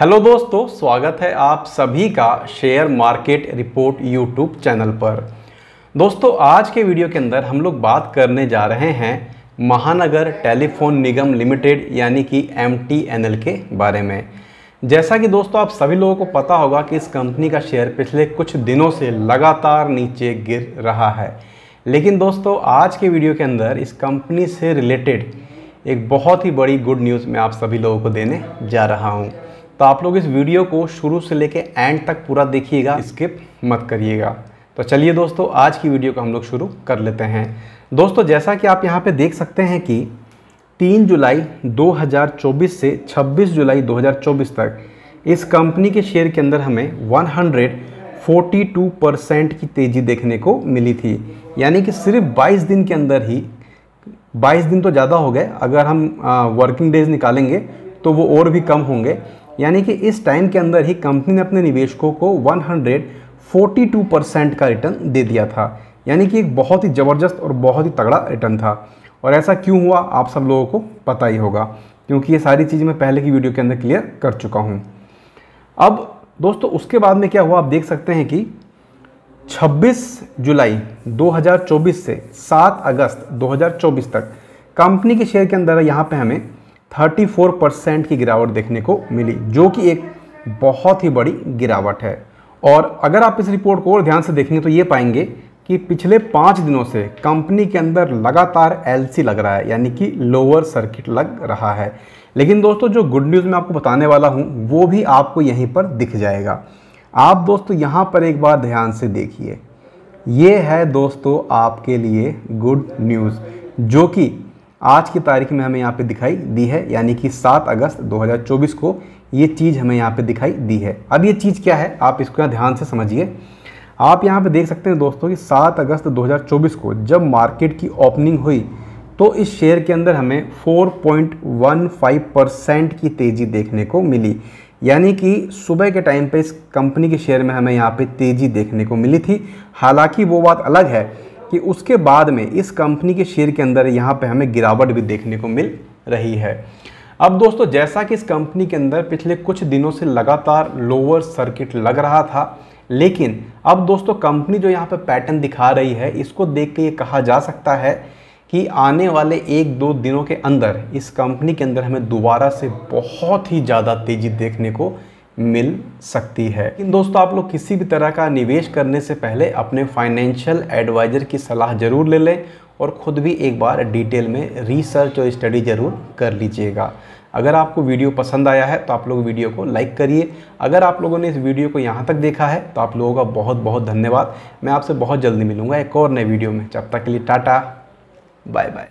hello दोस्तों स्वागत है आप सभी का share market report YouTube channel पर दोस्तों आज के वीडियो के अंदर हम लोग बात करने जा रहे हैं महानगर टेलीफोन निगम लिमिटेड यानी कि एम के बारे में जैसा कि दोस्तों आप सभी लोगों को पता होगा कि इस कंपनी का शेयर पिछले कुछ दिनों से लगातार नीचे गिर रहा है लेकिन दोस्तों आज के वीडियो के अंदर इस कंपनी से रिलेटेड एक बहुत ही बड़ी गुड न्यूज़ मैं आप सभी लोगों को देने जा रहा हूँ तो आप लोग इस वीडियो को शुरू से लेके एंड तक पूरा देखिएगा स्किप मत करिएगा तो चलिए दोस्तों आज की वीडियो को हम लोग शुरू कर लेते हैं दोस्तों जैसा कि आप यहाँ पे देख सकते हैं कि 3 जुलाई 2024 से 26 जुलाई 2024 तक इस कंपनी के शेयर के अंदर हमें 142 परसेंट की तेज़ी देखने को मिली थी यानी कि सिर्फ 22 दिन के अंदर ही 22 दिन तो ज़्यादा हो गए अगर हम आ, वर्किंग डेज निकालेंगे तो वो और भी कम होंगे यानी कि इस टाइम के अंदर ही कंपनी ने अपने निवेशकों को 142 परसेंट का रिटर्न दे दिया था यानी कि एक बहुत ही ज़बरदस्त और बहुत ही तगड़ा रिटर्न था और ऐसा क्यों हुआ आप सब लोगों को पता ही होगा क्योंकि ये सारी चीज़ मैं पहले की वीडियो के अंदर क्लियर कर चुका हूँ अब दोस्तों उसके बाद में क्या हुआ आप देख सकते हैं कि 26 जुलाई 2024 से 7 अगस्त 2024 तक कंपनी के शेयर के अंदर यहाँ पे हमें 34 परसेंट की गिरावट देखने को मिली जो कि एक बहुत ही बड़ी गिरावट है और अगर आप इस रिपोर्ट को और ध्यान से देखेंगे तो ये पाएंगे कि पिछले पाँच दिनों से कंपनी के अंदर लगातार एलसी लग रहा है यानी कि लोअर सर्किट लग रहा है लेकिन दोस्तों जो गुड न्यूज़ मैं आपको बताने वाला हूँ वो भी आपको यहीं पर दिख जाएगा आप दोस्तों यहाँ पर एक बार ध्यान से देखिए ये है दोस्तों आपके लिए गुड न्यूज़ जो कि आज की तारीख में हमें यहाँ पे दिखाई दी है यानी कि 7 अगस्त 2024 को ये चीज़ हमें यहाँ पे दिखाई दी है अब ये चीज़ क्या है आप इसको यहाँ ध्यान से समझिए आप यहाँ पे देख सकते हैं दोस्तों कि 7 अगस्त 2024 को जब मार्केट की ओपनिंग हुई तो इस शेयर के अंदर हमें 4.15 परसेंट की तेज़ी देखने को मिली यानी कि सुबह के टाइम पर इस कंपनी के शेयर में हमें यहाँ पर तेज़ी देखने को मिली थी हालाँकि वो बात अलग है कि उसके बाद में इस कंपनी के शेयर के अंदर यहाँ पर हमें गिरावट भी देखने को मिल रही है अब दोस्तों जैसा कि इस कंपनी के अंदर पिछले कुछ दिनों से लगातार लोअर सर्किट लग रहा था लेकिन अब दोस्तों कंपनी जो यहाँ पर पैटर्न दिखा रही है इसको देख के ये कहा जा सकता है कि आने वाले एक दो दिनों के अंदर इस कंपनी के अंदर हमें दोबारा से बहुत ही ज़्यादा तेज़ी देखने को मिल सकती है लेकिन दोस्तों आप लोग किसी भी तरह का निवेश करने से पहले अपने फाइनेंशियल एडवाइज़र की सलाह ज़रूर ले लें और ख़ुद भी एक बार डिटेल में रिसर्च और स्टडी ज़रूर कर लीजिएगा अगर आपको वीडियो पसंद आया है तो आप लोग वीडियो को लाइक करिए अगर आप लोगों ने इस वीडियो को यहाँ तक देखा है तो आप लोगों का बहुत बहुत धन्यवाद मैं आपसे बहुत जल्दी मिलूँगा एक और नए वीडियो में जब तक के लिए टाटा बाय बाय